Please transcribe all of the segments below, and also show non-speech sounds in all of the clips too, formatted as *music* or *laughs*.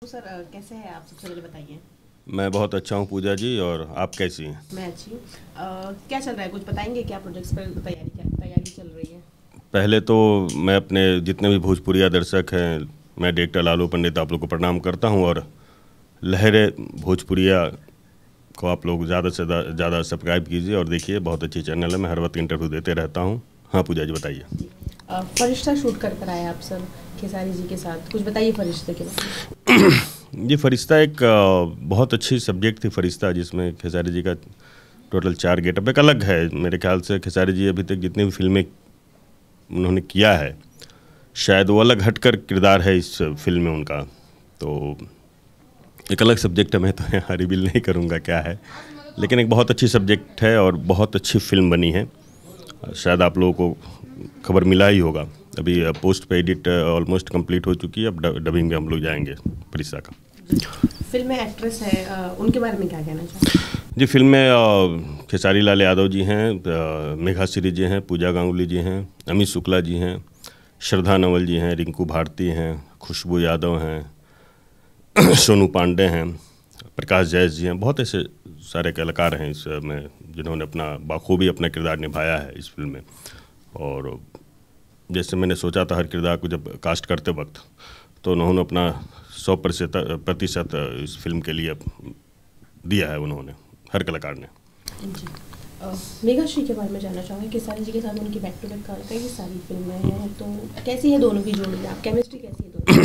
तो सर कैसे हैं आप सबसे पहले बताइए मैं बहुत अच्छा हूँ पूजा जी और आप कैसी हैं मैं अच्छी हूँ क्या चल रहा है कुछ बताएंगे क्या प्रोजेक्ट्स पर तैयारी क्या तैयारी चल रही है पहले तो मैं अपने जितने भी भोजपुरिया दर्शक हैं मैं डायरेक्टर लालू पंडित आप लोग को प्रणाम करता हूँ और लहर भोजपुरिया को आप लोग ज़्यादा से ज़्यादा सब्सक्राइब कीजिए और देखिए बहुत अच्छी चैनल है मैं हर वक्त इंटरव्यू देते रहता हूँ हाँ पूजा जी बताइए फरिश्ता शूट कर कर आए आप सब खेसारी जी के साथ कुछ बताइए फरिश्ते के बारे में *clears throat* ये फरिश्ता एक बहुत अच्छी सब्जेक्ट थी फरिश्ता जिसमें खेसारी जी का टोटल चार गेटअप एक अलग है मेरे ख्याल से खेसारी जी अभी तक जितनी भी फिल्में उन्होंने किया है शायद वो अलग हटकर किरदार है इस फिल्म में उनका तो एक अलग सब्जेक्ट है मैं तो यहाँ रिवील नहीं करूँगा क्या है लेकिन एक बहुत अच्छी सब्जेक्ट है और बहुत अच्छी फिल्म बनी है शायद आप लोगों को खबर मिला ही होगा अभी पोस्ट पे एडिट ऑलमोस्ट कंप्लीट हो चुकी है अब डबिंग में हम लोग जाएंगे परिसा का फिल्म में एक्ट्रेस है उनके बारे में क्या कहना चाहिए जी फिल्म में खेसारी लाल यादव जी हैं मेघा सिरी जी हैं पूजा गांगुली जी हैं अमित शुक्ला जी हैं श्रद्धा नवल जी हैं रिंकू भारती हैं खुशबू यादव हैं *clears throat* सोनू पांडे हैं प्रकाश जैस जी हैं बहुत ऐसे सारे कलाकार हैं इसमें जिन्होंने अपना बाखूबी अपना किरदार निभाया है इस फिल्म में और जैसे मैंने सोचा था हर किरदार को जब कास्ट करते वक्त तो उन्होंने अपना सौ प्रतिशत प्रतिशत इस फिल्म के लिए दिया है उन्होंने हर कलाकार ने मेघा श्री के बारे में जानना चाहूँगी तो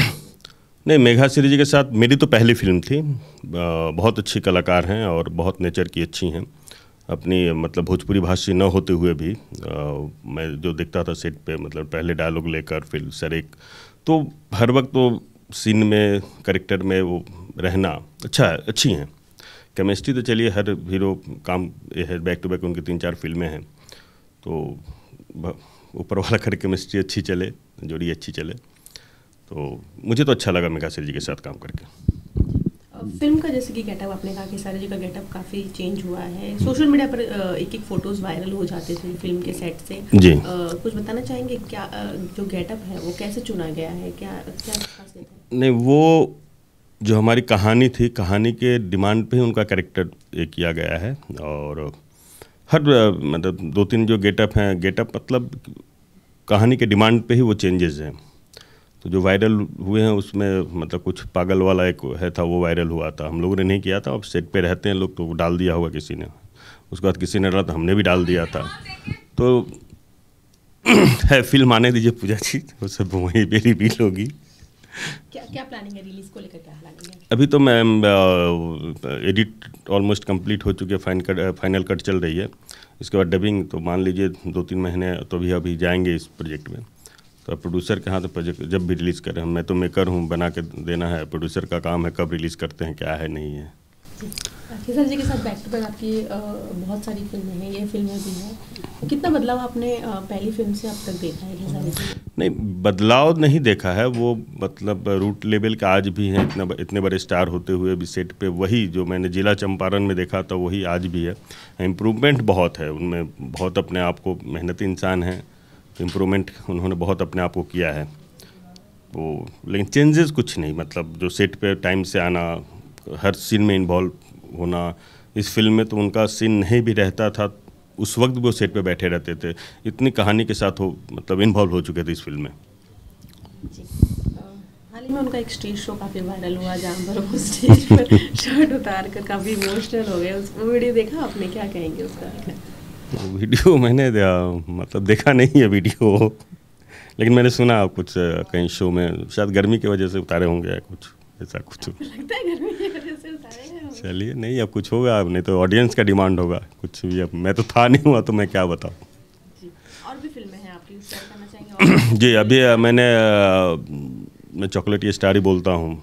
*coughs* नहीं मेघा श्री जी के साथ मेरी तो पहली फिल्म थी बहुत अच्छी कलाकार हैं और बहुत नेचर की अच्छी हैं अपनी मतलब भोजपुरी भाषी न होते हुए भी आ, मैं जो देखता था सेट पे मतलब पहले डायलॉग लेकर फिर सर एक तो हर वक्त वो सीन में करेक्टर में वो रहना अच्छा है अच्छी हैं केमिस्ट्री तो चलिए हर हीरो काम ये है बैक टू बैक उनकी तीन चार फिल्में हैं तो ऊपर वाला कर केमिस्ट्री अच्छी चले जोड़ी अच्छी चले तो मुझे तो अच्छा लगा मिकासिर जी के साथ काम करके फिल्म का जैसे कि गेटअप आपने कहा कि सारे जी का गेटअप काफ़ी चेंज हुआ है सोशल मीडिया पर एक एक फोटोज वायरल हो जाते थे फिल्म के सेट से जी आ, कुछ बताना चाहेंगे क्या जो गेटअप है वो कैसे चुना गया है क्या क्या नहीं वो जो हमारी कहानी थी कहानी के डिमांड पे ही उनका कैरेक्टर किया गया है और हर मतलब दो तीन जो गेटअप हैं गेटअप मतलब कहानी के डिमांड पे ही वो चेंजेस हैं तो जो वायरल हुए हैं उसमें मतलब कुछ पागल वाला एक है था वो वायरल हुआ था हम लोगों ने नहीं किया था अब सेट पे रहते हैं लोग तो डाल दिया होगा किसी ने उसके बाद किसी ने डाला तो हमने भी डाल दिया था तो *clears throat* है फिल्म आने दीजिए पूजा जी वो सब वहीं पे रिपील होगी क्या क्या प्लानिंग है रिलीज को लेकर क्या अभी तो मैम एडिट ऑलमोस्ट कंप्लीट हो चुकी है फाइन कट फाइनल कट चल रही है इसके बाद डबिंग तो मान लीजिए दो तीन महीने तो भी अभी जाएंगे इस प्रोजेक्ट में तो प्रोड्यूसर के हाथ प्रोजेक्ट जब भी रिलीज़ करें मैं तो मेकर हूँ बना के देना है प्रोड्यूसर का काम है कब रिलीज़ करते हैं क्या है नहीं है सर जी के साथ बैक टू बैक आपकी बहुत सारी फिल्में हैं ये फिल्में भी हैं कितना बदलाव आपने पहली फिल्म से अब तक देखा है नहीं बदलाव नहीं देखा है वो मतलब रूट लेवल के आज भी हैं इतना इतने बड़े स्टार होते हुए भी सेट पे वही जो मैंने जिला चंपारण में देखा था वही आज भी है इम्प्रूवमेंट बहुत है उनमें बहुत अपने आप को मेहनती इंसान हैं इम्प्रूवमेंट उन्होंने बहुत अपने आप को किया है वो लेकिन चेंजेस कुछ नहीं मतलब जो सेट पे टाइम से आना हर सीन में इन्वॉल्व होना इस फिल्म में तो उनका सीन नहीं भी रहता था उस वक्त भी वो सेट पे बैठे रहते थे इतनी कहानी के साथ वो मतलब इन्वॉल्व हो चुके थे इस फिल्म में हाल ही में उनका एक स्टेज शो काफ़ी वायरल हुआ जहाँ पर वो स्टेज पर शर्ट उतार कर काफ़ी इमोशनल हो गए उस वीडियो देखा आपने क्या कहेंगे उसका वीडियो *laughs* मैंने मतलब देखा नहीं है वीडियो लेकिन मैंने सुना कुछ कहीं शो में शायद गर्मी की वजह से उतारे होंगे या कुछ ऐसा कुछ चलिए नहीं अब कुछ होगा अब नहीं तो ऑडियंस का डिमांड होगा कुछ भी अब मैं तो था नहीं हुआ तो मैं क्या बताऊँ *clears throat* जी अभी मैंने मैं चॉकलेट ये बोलता हूँ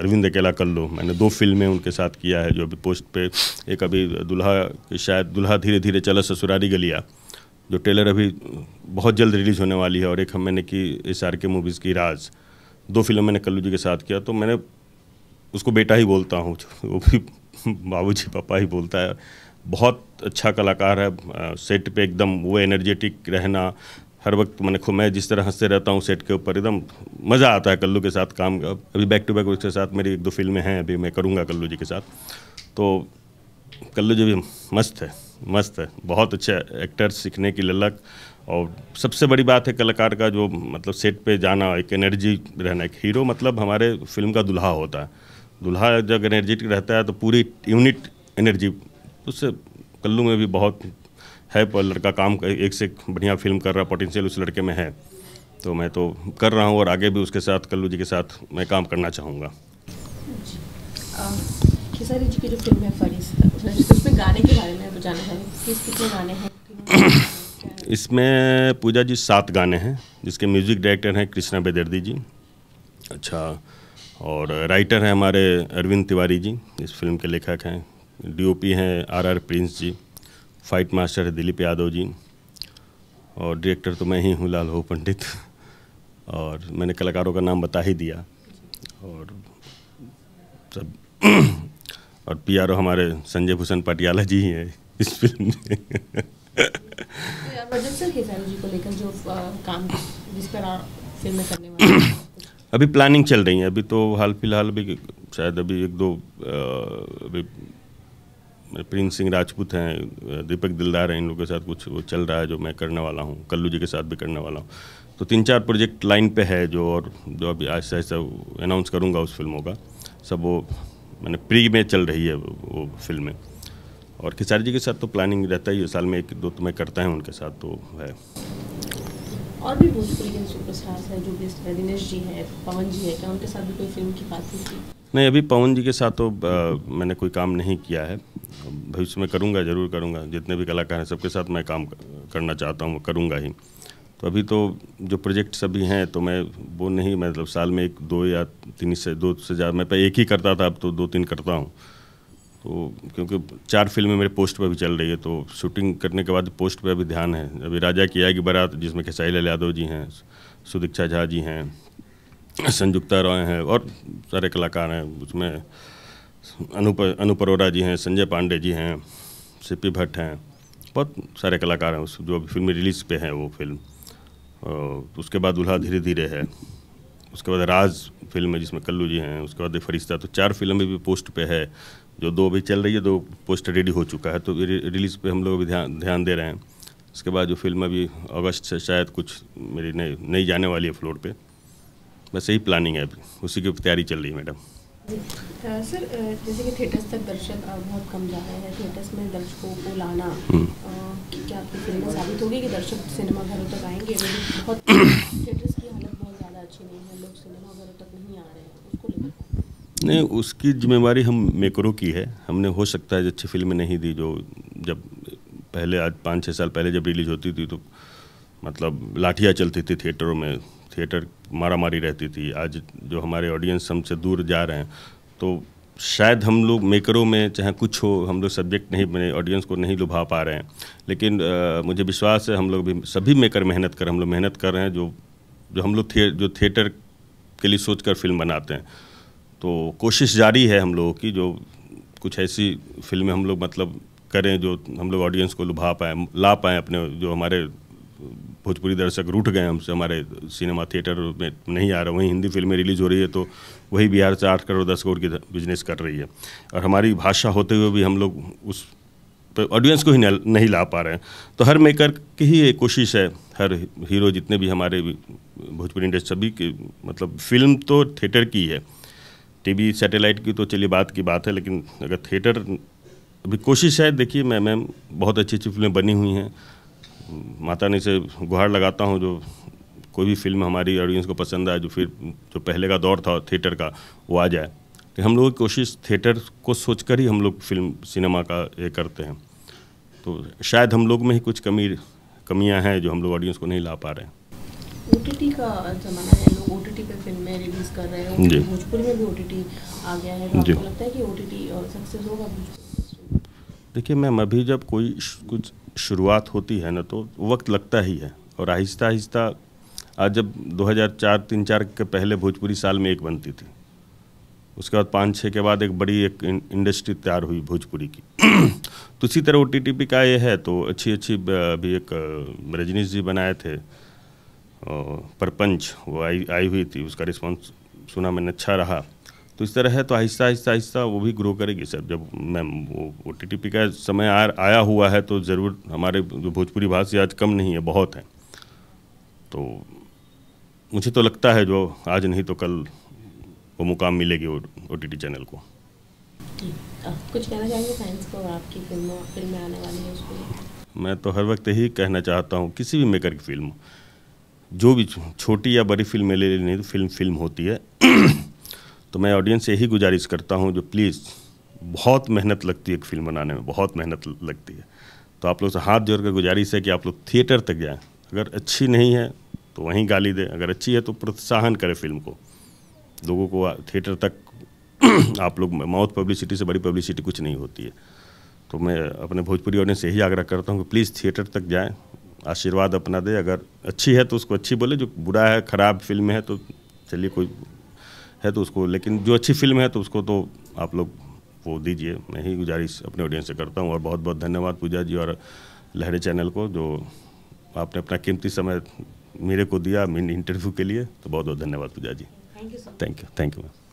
अरविंद अकेला कर लो मैंने दो फिल्में उनके साथ किया है जो अभी पोस्ट पे एक अभी दुल्हा शायद दुल्हा धीरे धीरे चला ससुरारी गलिया जो ट्रेलर अभी बहुत जल्द रिलीज़ होने वाली है और एक हम मैंने की एस आर के मूवीज़ की राज दो फिल्म मैंने कल्लू जी के साथ किया तो मैंने उसको बेटा ही बोलता हूँ तो वो भी बाबू जी पापा ही बोलता है बहुत अच्छा कलाकार है सेट पे एकदम वो एनर्जेटिक रहना हर वक्त मैंने खो मैं जिस तरह हंसते रहता हूँ सेट के ऊपर एकदम मज़ा आता है कल्लू के साथ काम का अभी बैक टू बैक उसके साथ मेरी एक दो फिल्में हैं अभी मैं करूँगा कल्लू जी के साथ तो कल्लू जी भी मस्त है मस्त है बहुत अच्छा एक्टर सीखने की ललक और सबसे बड़ी बात है कलाकार का जो मतलब सेट पे जाना एक एनर्जी रहना एक हीरो मतलब हमारे फिल्म का दुल्हा होता है दुल्हा जब एनर्जेटिक रहता है तो पूरी यूनिट एनर्जी उससे कल्लू में भी बहुत है पर लड़का काम एक से एक बढ़िया फिल्म कर रहा पोटेंशियल उस लड़के में है तो मैं तो कर रहा हूँ और आगे भी उसके साथ कल्लू जी के साथ मैं काम करना चाहूँगा इसमें पूजा जी सात गाने हैं जिसके म्यूज़िक डायरेक्टर हैं कृष्णा बेदर्दी जी अच्छा और राइटर हैं हमारे अरविंद तिवारी जी इस फिल्म के लेखक हैं डीओपी हैं RR Prince ji fight master है दिलीप यादव जी और डायरेक्टर तो मैं ही हूँ लाल हो पंडित और मैंने कलाकारों का नाम बता ही दिया और सब *clears throat* और पी हमारे संजय भूषण पटियाला जी ही हैं इस फिल्म में *clears throat* अभी प्लानिंग चल रही है अभी तो हाल फिलहाल अभी शायद अभी एक दो अभी प्रिंस सिंह राजपूत हैं दीपक दिलदार हैं इन लोगों के साथ कुछ वो चल रहा है जो मैं करने वाला हूँ कल्लू जी के साथ भी करने वाला हूँ तो तीन चार प्रोजेक्ट लाइन पे है जो और जो अभी आहिस्ता ऐसा अनाउंस करूँगा उस फिल्मों का सब वो मैंने प्री में चल रही है वो फिल्में और खिसारी जी के साथ तो प्लानिंग रहता ही है साल में एक दो तो मैं करता हूँ उनके साथ तो है और भी भोजपुरी के सुपरस्टार्स हैं जो दिनेश जी हैं पवन जी हैं क्या उनके साथ भी कोई फिल्म की बात हुई नहीं अभी पवन जी के साथ तो आ, मैंने कोई काम नहीं किया है भविष्य में करूँगा जरूर करूँगा जितने भी कलाकार हैं सबके साथ मैं काम करना चाहता हूँ करूँगा ही तो अभी तो जो प्रोजेक्ट सभी हैं तो मैं वो नहीं मतलब साल में एक दो या तीन से दो से ज़्यादा मैं पहले एक ही करता था अब तो दो तीन करता हूँ तो क्योंकि चार फिल्में मेरे पोस्ट पर भी चल रही है तो शूटिंग करने के बाद पोस्ट पर अभी ध्यान है अभी राजा की आएगी बारात जिसमें खेसाई लाल यादव जी हैं सुदीक्षा झा जी हैं संयुक्ता रॉय हैं और सारे कलाकार हैं उसमें अनुप अनूप अरोड़ा जी हैं संजय पांडे जी हैं सीपी भट्ट हैं बहुत सारे कलाकार हैं उस जो अभी फिल्म रिलीज पे हैं वो फिल्म और उसके बाद दुल्हा धीरे धीरे है उसके बाद राज फिल्म है जिसमें कल्लू जी हैं उसके बाद फरिश्ता तो चार फिल्म भी पोस्ट पे है जो दो अभी चल रही है दो पोस्ट रेडी हो चुका है तो रिलीज़ पे हम लोग अभी ध्यान ध्यान दे रहे हैं उसके बाद जो फिल्म अभी अगस्त से शायद कुछ मेरी नई नई जाने वाली है फ्लोर पे बस यही प्लानिंग है अभी उसी की तैयारी चल रही है मैडम सर जैसे कि थिएटर्स तक दर्शक बहुत कम जा रहे हैं थिएटर्स में दर्शकों को लाना हम्म। क्या आपकी फिल्म साबित होगी कि दर्शक सिनेमा घरों तक आएंगे बहुत थिएटर्स *coughs* की हालत बहुत ज़्यादा अच्छी नहीं है लोग सिनेमा घरों तक नहीं आ रहे हैं उसको नहीं उसकी जिम्मेवारी हम मेकरों की है हमने हो सकता है अच्छी फिल्में नहीं दी जो जब पहले आज पाँच छः साल पहले जब रिलीज होती थी तो मतलब लाठियाँ चलती थी थिएटरों में थिएटर मारामारी रहती थी आज जो हमारे ऑडियंस हमसे दूर जा रहे हैं तो शायद हम लोग मेकरों में चाहे कुछ हो हम लोग सब्जेक्ट नहीं बने ऑडियंस को नहीं लुभा पा रहे हैं लेकिन आ, मुझे विश्वास है हम लोग भी सभी मेकर मेहनत कर हम लोग मेहनत कर रहे हैं जो जो हम लोग थे, जो थिएटर के लिए सोच कर फिल्म बनाते हैं तो कोशिश जारी है हम लोगों की जो कुछ ऐसी फिल्में हम लोग मतलब करें जो हम लोग ऑडियंस को लुभा पाएँ ला पाएँ अपने जो हमारे भोजपुरी दर्शक रूठ गए हमसे हमारे सिनेमा थिएटर में नहीं आ रहा वहीं हिंदी फिल्में रिलीज़ हो रही है तो वही बिहार से आठ करोड़ दस करोड़ की बिजनेस कर रही है और हमारी भाषा होते हुए भी हम लोग उस ऑडियंस को ही नहीं ला पा रहे हैं तो हर मेकर की ही एक कोशिश है हर हीरो जितने भी हमारे भोजपुरी इंडस्ट्री सभी की मतलब फिल्म तो थिएटर की है टीवी सैटेलाइट की तो चलिए बात की बात है लेकिन अगर थिएटर अभी कोशिश है देखिए मैम मैम बहुत अच्छी अच्छी फिल्में बनी हुई हैं माता रानी से गुहार लगाता हूँ जो कोई भी फिल्म हमारी ऑडियंस को पसंद आए जो फिर जो पहले का दौर था थिएटर का वो आ जाए तो हम लोग कोशिश थिएटर को सोचकर ही हम लोग फिल्म सिनेमा का ये करते हैं तो शायद हम लोग में ही कुछ कमी कमियां हैं जो हम लोग ऑडियंस को नहीं ला पा रहे हैं ओटीटी का ज़माना है लोग ओटीटी पे फिल्में रिलीज़ कर रहे हैं भोजपुरी में भी ओटीटी आ गया है तो लगता है कि ओटीटी सक्सेस होगा देखिए मैम अभी जब कोई कुछ शुरुआत होती है ना तो वक्त लगता ही है और आहिस्ता आहिस्ता आज जब 2004 तीन चार के पहले भोजपुरी साल में एक बनती थी उसके बाद पाँच छः के बाद एक बड़ी एक इंडस्ट्री तैयार हुई भोजपुरी की *clears throat* तो इसी तरह ओ टी टी पी का ये है तो अच्छी अच्छी अभी एक रजनीश जी बनाए थे परपंच वो आई आई हुई थी उसका रिस्पॉन्स सुना मैंने अच्छा रहा तो इस तरह है तो आहिस्ता आहिस्ता आहिस्ता वो भी ग्रो करेगी सर जब मैम वो ओ टी का समय आ, आया हुआ है तो ज़रूर हमारे जो भोजपुरी भाषी आज कम नहीं है बहुत हैं तो मुझे तो लगता है जो आज नहीं तो कल वो मुकाम मिलेगी ओ टी टी चैनल को कुछ कहना चाहेंगे फैंस को आपकी फिल्में आने वाली है उसको मैं तो हर वक्त यही कहना चाहता हूँ किसी भी मेकर की फिल्म जो भी छोटी या बड़ी फिल्म ले लेनी तो फिल्म फिल्म होती है तो मैं ऑडियंस से यही गुजारिश करता हूँ जो प्लीज़ बहुत मेहनत लगती है एक फिल्म बनाने में बहुत मेहनत लगती है तो आप लोग से हाथ जोड़ कर गुजारिश है कि आप लोग थिएटर तक जाएँ अगर अच्छी नहीं है तो वहीं गाली दें अगर अच्छी है तो प्रोत्साहन करें फिल्म को लोगों को थिएटर तक *clears throat* आप लोग माउथ पब्लिसिटी से बड़ी पब्लिसिटी कुछ नहीं होती है तो मैं अपने भोजपुरी ऑडियंस से यही आग्रह करता हूँ कि प्लीज़ थिएटर तक जाएँ आशीर्वाद अपना दे अगर अच्छी है तो उसको अच्छी बोले जो बुरा है ख़राब फिल्म है तो चलिए कोई है तो उसको लेकिन जो अच्छी फिल्म है तो उसको तो आप लोग वो दीजिए मैं ही गुजारिश अपने ऑडियंस से करता हूँ और बहुत बहुत धन्यवाद पूजा जी और लहरे चैनल को जो आपने अपना कीमती समय मेरे को दिया इंटरव्यू के लिए तो बहुत बहुत धन्यवाद Pooja ji thank you thank you thank you ma'am